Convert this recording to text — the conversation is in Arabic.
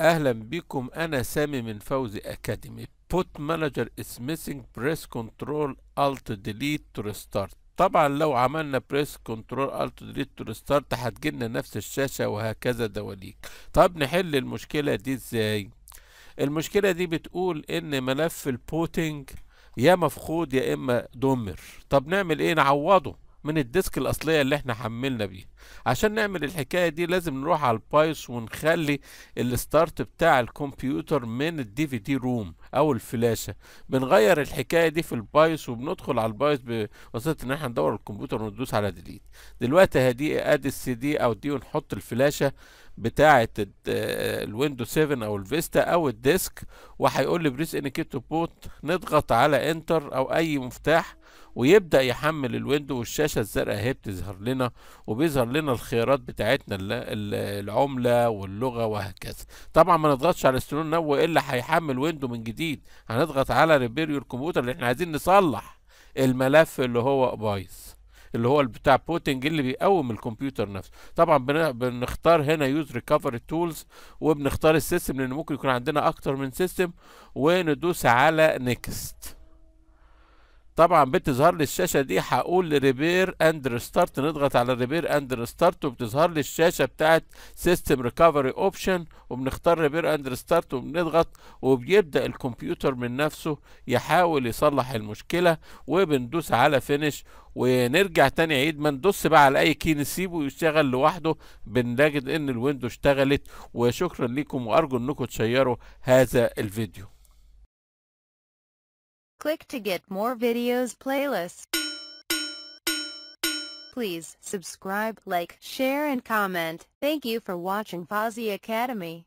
اهلا بكم انا سامي من فوزي اكاديمي بوت مانجر از ميسنج بريس كنترول الت ديليت تو ريستارت طبعا لو عملنا بريس كنترول الت ديليت تو ريستارت هتجيلنا نفس الشاشه وهكذا دواليك طب نحل المشكله دي ازاي المشكله دي بتقول ان ملف البوتنج يا مفقود يا اما دمر طب نعمل ايه نعوضه من الديسك الاصليه اللي احنا حملنا بيها عشان نعمل الحكايه دي لازم نروح على البايس ونخلي الستارت بتاع الكمبيوتر من الدي في دي روم او الفلاشه بنغير الحكايه دي في البايوس وبندخل على البايوس بواسطه ان احنا ندور الكمبيوتر وندوس على ديليت دلوقتي هدي ادي السي دي او دي ونحط الفلاشه بتاعه آه، الويندو 7 او الفيستا او الديسك وهيقول لي بريس انيكيت بوت نضغط على انتر او اي مفتاح ويبدا يحمل الويندو والشاشه الزرقاء اهي بتظهر لنا وبيظهر لنا الخيارات بتاعتنا العمله واللغه وهكذا طبعا ما نضغطش على السنون نو الا هيحمل ويندو من جديد جديد هنضغط على ريبيريو الكمبيوتر لان احنا عايزين نصلح الملف اللي هو بايظ اللي هو بتاع بوتنج اللي بيقوم الكمبيوتر نفسه طبعا بنختار هنا يوز ريكفري تولز وبنختار السيستم لان ممكن يكون عندنا اكتر من سيستم وندوس على نيكست طبعا بتظهر لي الشاشه دي هقول ريبير اند ريستارت نضغط على ريبير اند ريستارت وبتظهر لي الشاشه بتاعت سيستم ريكفري اوبشن وبنختار ريبير اند ريستارت وبنضغط وبيبدا الكمبيوتر من نفسه يحاول يصلح المشكله وبندوس على فينش ونرجع تاني عيد ما ندوس بقى على اي كي نسيبه يشتغل لوحده بنجد ان الويندو اشتغلت وشكرا لكم وارجو انكم تشيروا هذا الفيديو Click to get more videos playlists. Please subscribe, like, share and comment. Thank you for watching Fozzie Academy.